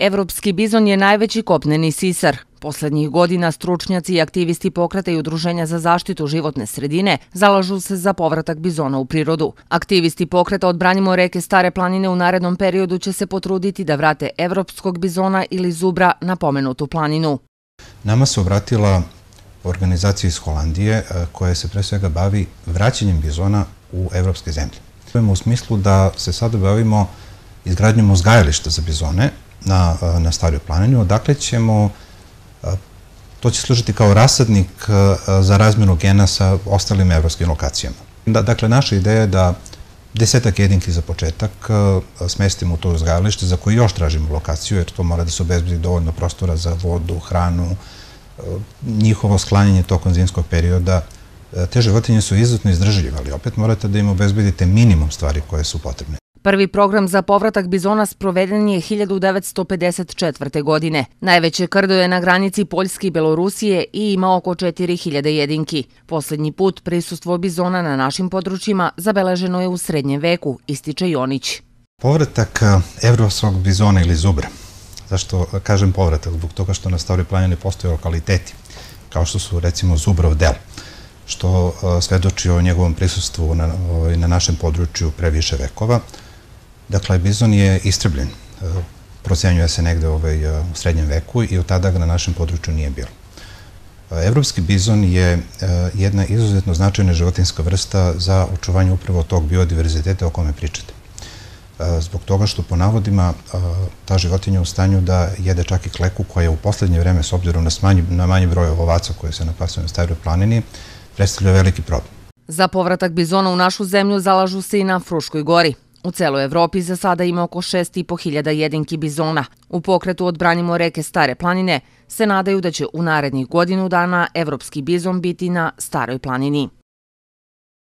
Evropski bizon je najveći kopneni sisar. Poslednjih godina stručnjaci i aktivisti pokreta i udruženja za zaštitu životne sredine zalažu se za povratak bizona u prirodu. Aktivisti pokreta Odbranimo reke Stare planine u narednom periodu će se potruditi da vrate evropskog bizona ili zubra na pomenutu planinu. Nama se obratila organizacija iz Holandije e, koja se pre svega bavi vraćanjem bizona u evropske zemlje. U smislu da se sada bavimo izgradnjom uzgajališta za bizone, na, na Staroj planini, odakle ćemo, to će služiti kao rasadnik za razmjenu gena sa ostalim evropskim lokacijama. Da, dakle, naša ideja je da desetak jedinki za početak smestimo u to uzgajalište za koje još tražimo lokaciju, jer to mora da se obezbedi dovoljno prostora za vodu, hranu, njihovo sklanjanje tokom zimskog perioda. Te životinje su izuzetno izdržljive, ali opet morate da im obezbedite minimum stvari koje su potrebne. Prvi program za povratak bizona sproveden je 1954. godine. Najveće krdo je na granici Poljske i Belorusije i ima oko 4000 jedinki. Poslednji put prisustvo bizona na našim područjima zabeleženo je u srednjem veku, ističe Jonić. Povratak e, evropskog bizona ili zubra. Zašto kažem povratak? Zbog toga što na Stavri planine postoje lokaliteti, kao što su recimo Zubrov del što e, svedoči o njegovom prisustvu na, ovaj, na našem području pre više vekova Dakle, bizon je istrebljen. E, procenjuje se negde ovaj, e, u srednjem veku i od tada ga na našem području nije bilo. E, Evropski bizon je jedna izuzetno značajna životinska vrsta za očuvanje upravo tog biodiverziteta o kome pričate. Zbog toga što po navodima ta životinja je u stanju da jede čak i kleku koja je u poslednje vreme, s obzirom na, na manji broj ovaca koje se napasuju na staroj planini, predstavlja veliki problem. Za povratak bizona u našu zemlju zalažu se i na Fruškoj gori. U celoj Evropi za sada ima oko 6,5 hiljada jedinki bizona. U pokretu Odbranimo reke Stare planine se nadaju da će u narednih godinu dana evropski bizon biti na Staroj planini.